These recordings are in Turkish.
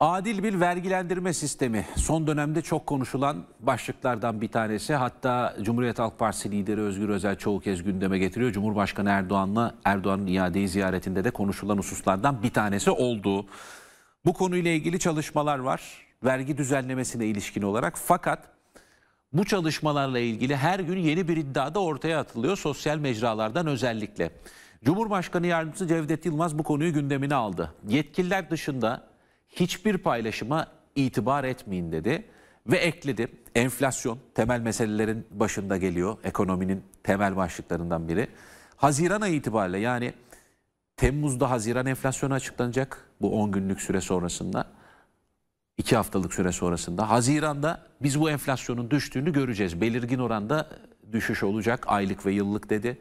Adil bir vergilendirme sistemi son dönemde çok konuşulan başlıklardan bir tanesi. Hatta Cumhuriyet Halk Partisi lideri Özgür Özel çoğu kez gündeme getiriyor. Cumhurbaşkanı Erdoğan'la Erdoğan'ın iadeyi ziyaretinde de konuşulan hususlardan bir tanesi oldu. Bu konuyla ilgili çalışmalar var vergi düzenlemesine ilişkin olarak. Fakat bu çalışmalarla ilgili her gün yeni bir iddia da ortaya atılıyor sosyal mecralardan özellikle. Cumhurbaşkanı Yardımcısı Cevdet Yılmaz bu konuyu gündemine aldı. Yetkililer dışında hiçbir paylaşıma itibar etmeyin dedi. Ve ekledi enflasyon temel meselelerin başında geliyor. Ekonominin temel başlıklarından biri. Haziran ayı itibariyle yani Temmuz'da Haziran enflasyonu açıklanacak bu 10 günlük süre sonrasında. 2 haftalık süre sonrasında. Haziran'da biz bu enflasyonun düştüğünü göreceğiz. Belirgin oranda düşüş olacak aylık ve yıllık dedi.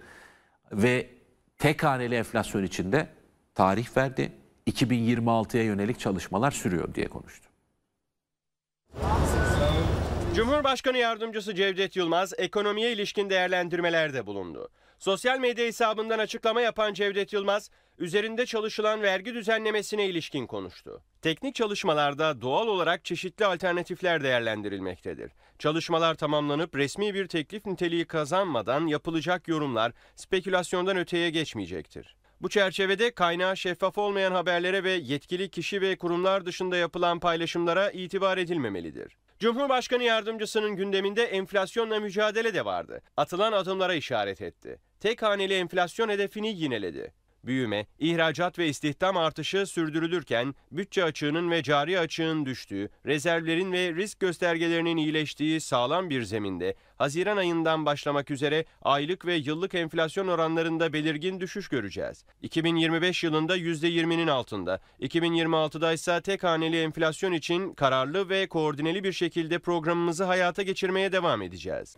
Ve tek haneli enflasyon içinde tarih verdi. 2026'ya yönelik çalışmalar sürüyor diye konuştu. Cumhurbaşkanı Yardımcısı Cevdet Yılmaz ekonomiye ilişkin değerlendirmelerde bulundu. Sosyal medya hesabından açıklama yapan Cevdet Yılmaz, üzerinde çalışılan vergi düzenlemesine ilişkin konuştu. Teknik çalışmalarda doğal olarak çeşitli alternatifler değerlendirilmektedir. Çalışmalar tamamlanıp resmi bir teklif niteliği kazanmadan yapılacak yorumlar spekülasyondan öteye geçmeyecektir. Bu çerçevede kaynağı şeffaf olmayan haberlere ve yetkili kişi ve kurumlar dışında yapılan paylaşımlara itibar edilmemelidir. Cumhurbaşkanı yardımcısının gündeminde enflasyonla mücadele de vardı. Atılan adımlara işaret etti. Tek haneli enflasyon hedefini yineledi. Büyüme, ihracat ve istihdam artışı sürdürülürken bütçe açığının ve cari açığın düştüğü, rezervlerin ve risk göstergelerinin iyileştiği sağlam bir zeminde Haziran ayından başlamak üzere aylık ve yıllık enflasyon oranlarında belirgin düşüş göreceğiz. 2025 yılında %20'nin altında, 2026'da ise tek haneli enflasyon için kararlı ve koordineli bir şekilde programımızı hayata geçirmeye devam edeceğiz.